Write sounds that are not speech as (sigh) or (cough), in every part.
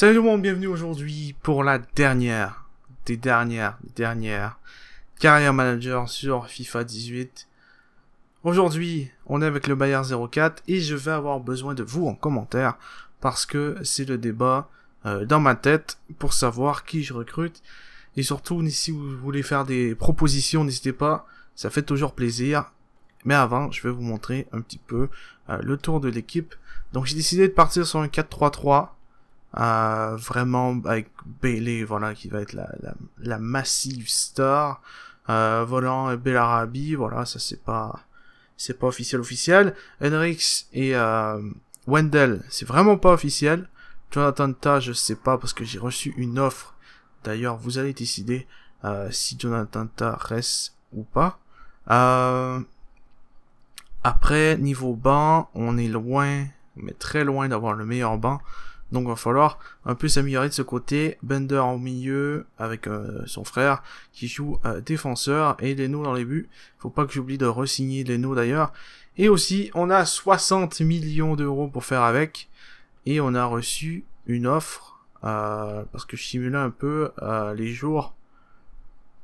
Salut tout le monde, bienvenue aujourd'hui pour la dernière, des dernières, dernières, carrière manager sur FIFA 18. Aujourd'hui, on est avec le Bayern 04 et je vais avoir besoin de vous en commentaire parce que c'est le débat euh, dans ma tête pour savoir qui je recrute. Et surtout, si vous voulez faire des propositions, n'hésitez pas, ça fait toujours plaisir. Mais avant, je vais vous montrer un petit peu euh, le tour de l'équipe. Donc j'ai décidé de partir sur un 4-3-3 euh, vraiment avec Bailey, voilà, qui va être la, massive star. Euh, Volant et Belarabi, voilà, ça c'est pas c'est pas officiel officiel. et euh, Wendell, c'est vraiment pas officiel. Jonathan Ta, je sais pas parce que j'ai reçu une offre. D'ailleurs, vous allez décider euh, si Jonathan Ta reste ou pas. Euh, après, niveau banc, on est loin, mais très loin d'avoir le meilleur banc. Donc il va falloir un peu s'améliorer de ce côté. Bender au milieu avec euh, son frère qui joue euh, défenseur et Leno dans les buts. Faut pas que j'oublie de resigner Leno d'ailleurs. Et aussi on a 60 millions d'euros pour faire avec. Et on a reçu une offre euh, parce que je simulais un peu les jours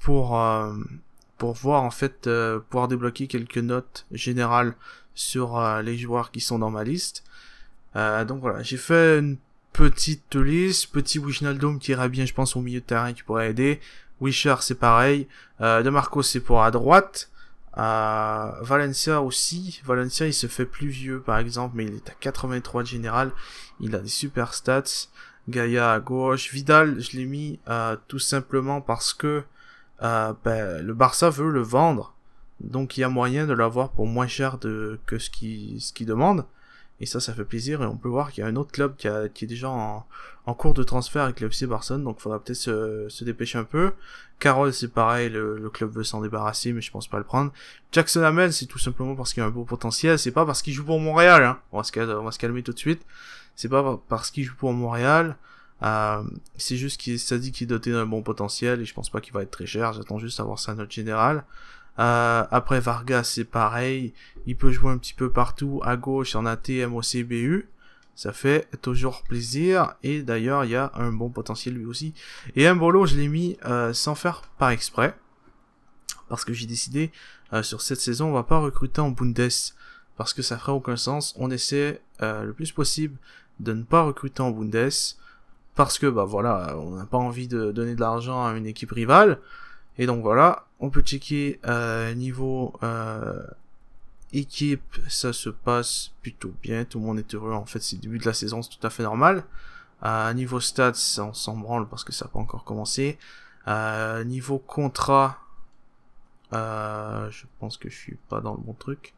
pour pour voir en fait pouvoir débloquer quelques notes générales sur les joueurs qui sont dans ma liste. donc voilà, j'ai fait une petite liste, petit Wijnaldum qui irait bien, je pense, au milieu de terrain, qui pourrait aider. Wishard, c'est pareil. Euh, de Marco, c'est pour à droite. Euh, Valencia aussi. Valencia, il se fait plus vieux, par exemple, mais il est à 83 de général. Il a des super stats. Gaïa à gauche. Vidal, je l'ai mis euh, tout simplement parce que euh, ben, le Barça veut le vendre. Donc il y a moyen de l'avoir pour moins cher de, que ce qu'il ce qui demande. Et ça, ça fait plaisir. Et on peut voir qu'il y a un autre club qui, a, est déjà en, cours de transfert avec le FC Barcelone. Donc, il faudra peut-être se, dépêcher un peu. Carole, c'est pareil. Le, club veut s'en débarrasser, mais je pense pas le prendre. Jackson Amel, c'est tout simplement parce qu'il a un beau potentiel. C'est pas parce qu'il joue pour Montréal. Hein. On, va se calmer, tout de suite. C'est pas parce qu'il joue pour Montréal. Euh, c'est juste qu'il ça dit qu'il est doté d'un bon potentiel et je pense pas qu'il va être très cher. J'attends juste à voir sa note générale. Euh, après Vargas, c'est pareil. Il peut jouer un petit peu partout, à gauche, en ATM, au CBU. Ça fait toujours plaisir. Et d'ailleurs, il y a un bon potentiel lui aussi. Et un Mbolo, je l'ai mis euh, sans faire par exprès. Parce que j'ai décidé, euh, sur cette saison, on va pas recruter en Bundes. Parce que ça ferait aucun sens. On essaie le plus possible de ne pas recruter en Bundes. Parce que, bah voilà, on n'a pas envie de donner de l'argent à une équipe rivale. Et donc voilà, on peut checker euh, niveau euh, équipe, ça se passe plutôt bien, tout le monde est heureux, en fait c'est le début de la saison, c'est tout à fait normal. Euh, niveau stats, on s'en branle parce que ça n'a pas encore commencé. niveau contrat, je pense que je suis pas dans le bon truc.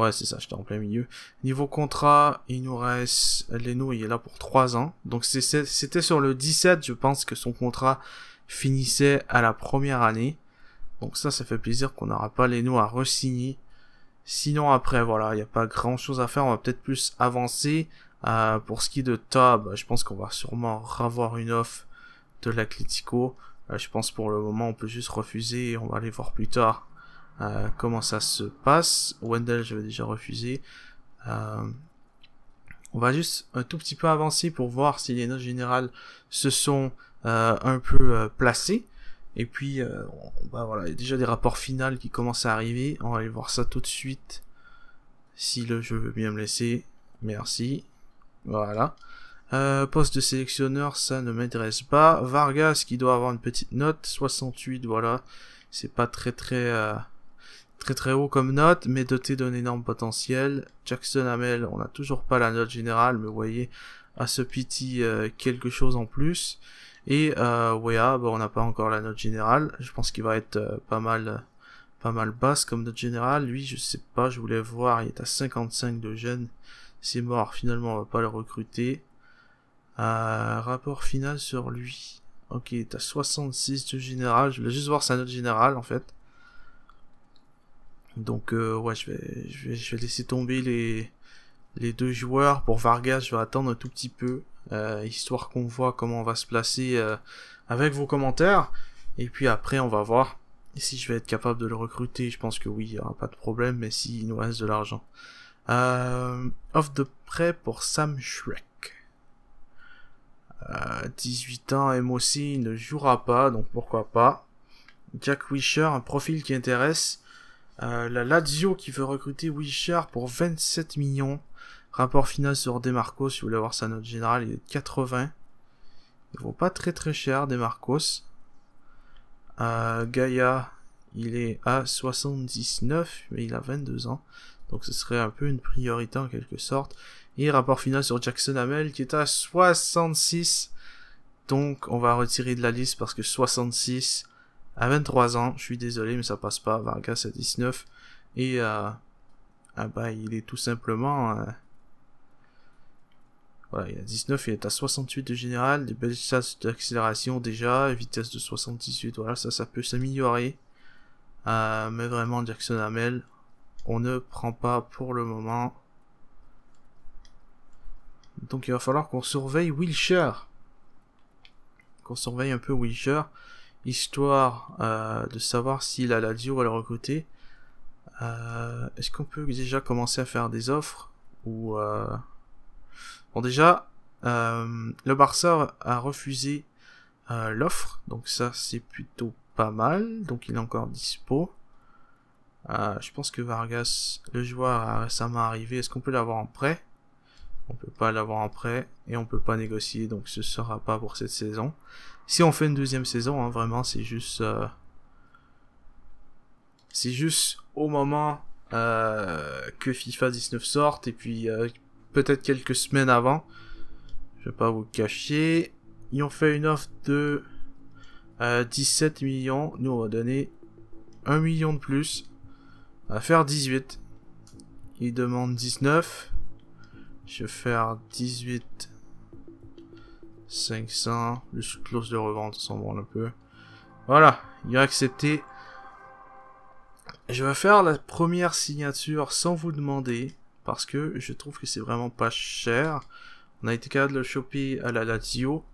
Ouais, c'est ça, j'étais en plein milieu. Niveau contrat, il nous reste... Leno, il est là pour 3 ans. Donc c'était sur le 17, je pense, que son contrat finissait à la première année. Donc ça, ça fait plaisir qu'on n'aura pas Leno à re Sinon après, voilà, il n'y a pas grand-chose à faire. On va peut-être plus avancer. Euh, pour ce qui est de Tab, bah, je pense qu'on va sûrement revoir une offre de l'Atletico. Euh, je pense pour le moment, on peut juste refuser et on va aller voir plus tard euh, comment ça se passe. Wendell, vais déjà refuser. Euh, on va juste un tout petit peu avancer pour voir si les notes générales se sont euh, un peu placées. Et puis, voilà, il y a déjà des rapports finaux qui commencent à arriver. On va aller voir ça tout de suite. Si le jeu veut bien me laisser, merci. Voilà. poste de sélectionneur, ça ne m'intéresse pas. Vargas qui doit avoir une petite note, 68, voilà. C'est pas très très Très très haut comme note, mais doté d'un énorme potentiel. Jackson Hamel, on n'a toujours pas la note générale, mais vous voyez, à ce petit euh, quelque chose en plus. Et euh, bah, on n'a pas encore la note générale. Je pense qu'il va être euh, pas mal euh, pas mal basse comme note générale. Lui, je sais pas, je voulais voir, il est à 55 de jeune. C'est mort, finalement, on va pas le recruter. rapport final sur lui. Ok, il est à 66 de général. Je voulais juste voir sa note générale, en fait. Donc euh, ouais, je vais, je vais, laisser tomber les, deux joueurs. Pour Vargas, je vais attendre un tout petit peu, euh, histoire qu'on voit comment on va se placer euh, avec vos commentaires. Et puis après, on va voir si je vais être capable de le recruter. Je pense que oui, il n'y aura pas de problème, mais s'il nous reste de l'argent. offre de prêt pour Sam Shrek. 18 ans, MOC, il ne jouera pas, donc pourquoi pas. Jack Wisher, un profil qui intéresse. Euh, la Lazio qui veut recruter Wishart pour 27 millions. Rapport final sur Demarco, si vous voulez avoir sa note générale, il est de 80. Il vaut pas très très cher, Demarcos. Gaïa, euh, Gaia, il est à 79, mais il a 22 ans. Donc ce serait un peu une priorité en quelque sorte. Et rapport final sur Jackson Hamel qui est à 66. Donc on va retirer de la liste parce que 66, à 23 ans, je suis désolé, mais ça passe pas. Vargas à 19. Et euh, ah bah, il est tout simplement. Euh, voilà, il a 19, il est à 68 de général, des belles chances d'accélération déjà, vitesse de 78, voilà, ça, ça peut s'améliorer. Euh, mais vraiment, Jackson Hamel, on ne prend pas pour le moment. Donc il va falloir qu'on surveille Wilshire. Qu'on surveille un peu Wilshire histoire euh, de savoir si la Lazio à le recruter. Est-ce qu'on peut déjà commencer à faire des offres ou euh, bon déjà euh, le Barça a refusé l'offre donc ça c'est plutôt pas mal donc il est encore dispo. je pense que Vargas, le joueur a récemment arrivé. Est-ce qu'on peut l'avoir en prêt On peut pas l'avoir en prêt et on peut pas négocier donc ce sera pas pour cette saison si on fait une deuxième saison, hein, vraiment, c'est juste. Euh, c'est juste au moment euh, que FIFA 19 sorte et puis euh, peut-être quelques semaines avant. Je vais pas vous cacher. Ils ont fait une offre de 17 millions. Nous, on va donner 1 million de plus. On va faire 18. Ils demandent 19. Je vais faire 18 500, plus clause de revente, on s'en un peu. Voilà, il a accepté. Je vais faire la première signature sans vous demander, parce que je trouve que c'est vraiment pas cher. On a été capable de le choper à la Lazio,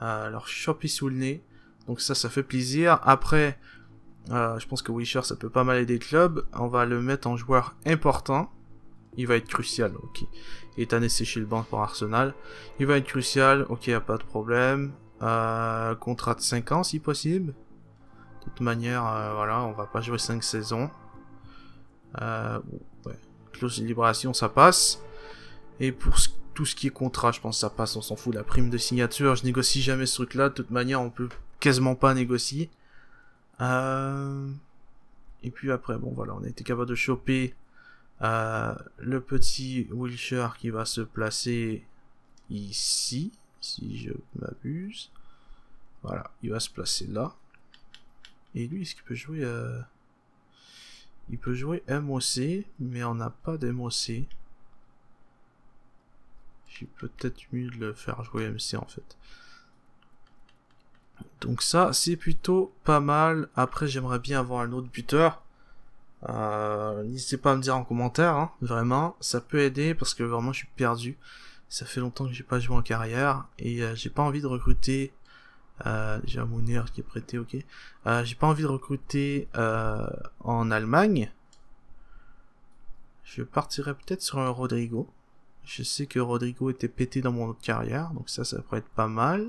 alors choper sous le nez, donc ça, ça fait plaisir. Après, euh, je pense que Wisher, ça peut pas mal aider le club. On va le mettre en joueur important il va être crucial, ok. Il est chez le banc pour Arsenal. Il va être crucial, ok, a pas de problème. Euh, contrat de 5 ans si possible. De toute manière, euh, voilà, on va pas jouer 5 saisons. Euh, Clause de libération, ça passe. Et pour tout ce qui est contrat, je pense que ça passe, on s'en fout. La prime de signature, je négocie jamais ce truc-là. De toute manière, on peut quasiment pas négocier. Et puis après, bon voilà, on a été capable de choper euh, le petit Wilshire qui va se placer ici, si je m'abuse. Voilà, il va se placer là. Et lui, est-ce qu'il peut jouer... Euh, il peut jouer MOC, mais on n'a pas d'MOC. J'ai peut-être mieux de le faire jouer MC en fait. Donc ça, c'est plutôt pas mal. Après, j'aimerais bien avoir un autre buteur. Euh, n'hésitez pas à me dire en commentaire, hein. vraiment, ça peut aider parce que vraiment je suis perdu. Ça fait longtemps que j'ai pas joué en carrière et euh, j'ai pas envie de recruter. déjà euh, j'ai un qui est prêté, ok. j'ai pas envie de recruter en Allemagne. Je partirai peut-être sur un Rodrigo. Je sais que Rodrigo était pété dans mon autre carrière, donc ça, ça pourrait être pas mal.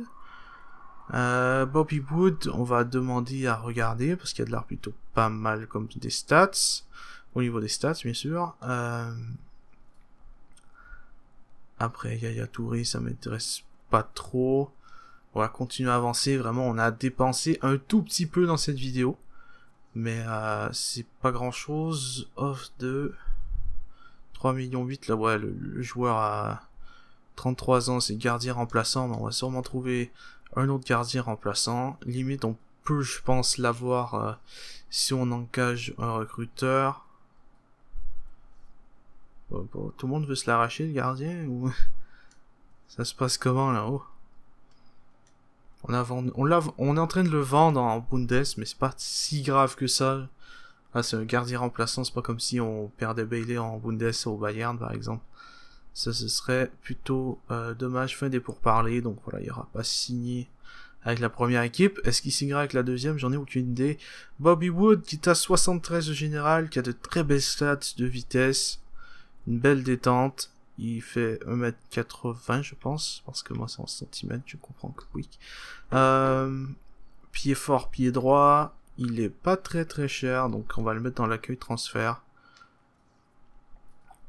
Euh, Bobby Wood, on va demander à regarder parce qu'il y a de l'art plutôt pas mal comme des stats. Au niveau des stats, bien sûr. Euh, après, Yaya Touré, ça m'intéresse pas trop. On va continuer à avancer. Vraiment, on a dépensé un tout petit peu dans cette vidéo. Mais euh, c'est pas grand chose. Off de 3 millions 8. Là, ouais, le, joueur a 33 ans, c'est gardien remplaçant. Mais on va sûrement trouver un autre gardien remplaçant. Limite, on peut, je pense, l'avoir euh, si on engage un recruteur. tout le monde veut se l'arracher, le gardien (laughs) Ça se passe comment là-haut on, on, on est en train de le vendre en Bundes, mais c'est pas si grave que ça. Ah, c'est un gardien remplaçant, c'est pas comme si on perdait Bailey en Bundes au Bayern, par exemple. Ça, ce serait plutôt euh, dommage, fin des pourparlers, donc voilà, il n'y aura pas signé avec la première équipe. Est-ce qu'il signera avec la deuxième J'en ai aucune idée. Bobby Wood, qui est à 73 au général, qui a de très belles stats de vitesse, une belle détente. Il fait 1m80, je pense, parce que moi c'est en centimètres, je comprends que oui. Euh, pied fort, pied droit. Il est pas très très cher, donc on va le mettre dans l'accueil transfert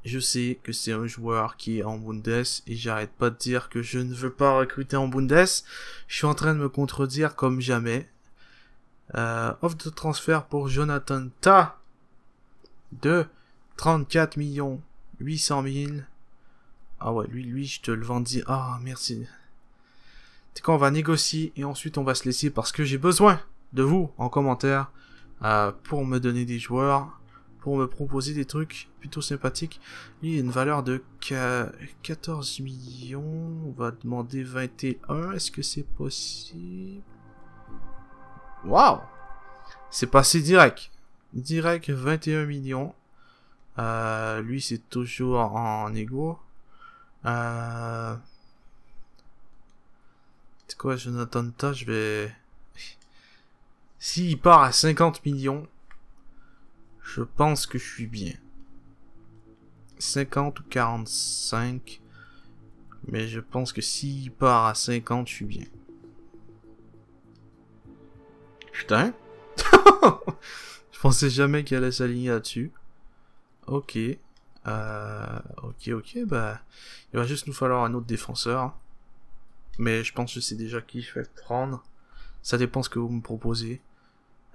je sais que c'est un joueur qui est en Bundes et j'arrête pas de dire que je ne veux pas recruter en Bundes. Je suis en train de me contredire comme jamais. Euh, offre de transfert pour Jonathan Ta de 34 800 000. Ah ouais, lui, lui, je te le vendis. Ah, merci. C'est quand on va négocier et ensuite on va se laisser parce que j'ai besoin de vous en commentaire euh, pour me donner des joueurs pour me proposer des trucs plutôt sympathiques. Lui, il a une valeur de 14 millions. On va demander 21. Est-ce que c'est possible Waouh C'est passé direct. Direct 21 millions. Euh, lui, c'est toujours en, égo. Euh... C'est quoi, Jonathan Je vais... (laughs) S'il part à 50 millions, je pense que je suis bien. 50 ou 45. Mais je pense que s'il part à 50, je suis bien. Putain. (laughs) je pensais jamais qu'il allait s'aligner là-dessus. Ok. Euh, ok, ok, bah... Il va juste nous falloir un autre défenseur. Hein. Mais je pense que c'est déjà qui je vais prendre. Ça dépend ce que vous me proposez.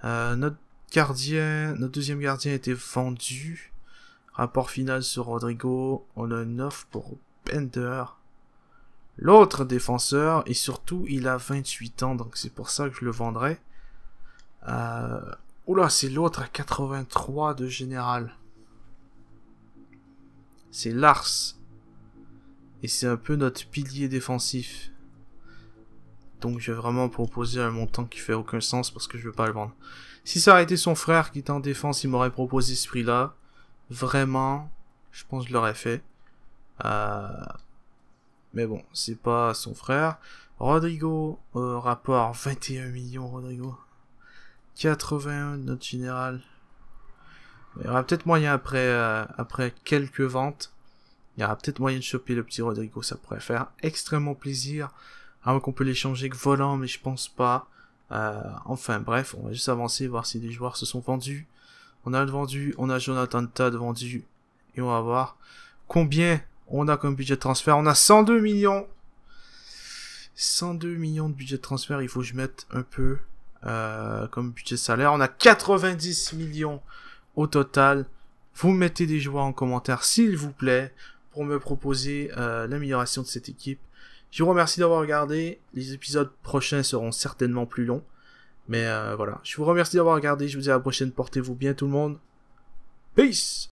Euh, notre gardien, notre deuxième gardien a été vendu. Rapport final sur Rodrigo. On a 9 pour Bender. L'autre défenseur, et surtout, il a 28 ans, donc c'est pour ça que je le vendrai. Euh... Oula, c'est l'autre à 83 de général. C'est Lars. Et c'est un peu notre pilier défensif. Donc je vais vraiment proposer un montant qui fait aucun sens parce que je veux pas le vendre. Si ça aurait été son frère qui était en défense, il m'aurait proposé ce prix-là. Vraiment, je pense que je l'aurais fait. Euh, mais bon, c'est pas son frère. Rodrigo, euh, rapport 21 millions, Rodrigo. 81, notre général. Il y aura peut-être moyen après, euh, après quelques ventes. Il y aura peut-être moyen de choper le petit Rodrigo. Ça pourrait faire extrêmement plaisir. Alors ah, qu'on peut l'échanger que volant, mais je pense pas. Euh, enfin bref, on va juste avancer, voir si les joueurs se sont vendus. On a le vendu, on a Jonathan Tad vendu. Et on va voir combien on a comme budget de transfert. On a 102 millions. 102 millions de budget de transfert, il faut que je mette un peu euh, comme budget de salaire. On a 90 millions au total. Vous mettez des joueurs en commentaire, s'il vous plaît, pour me proposer euh, l'amélioration de cette équipe. Je vous remercie d'avoir regardé. Les épisodes prochains seront certainement plus longs. Mais euh, voilà, je vous remercie d'avoir regardé. Je vous dis à la prochaine. Portez-vous bien tout le monde. Peace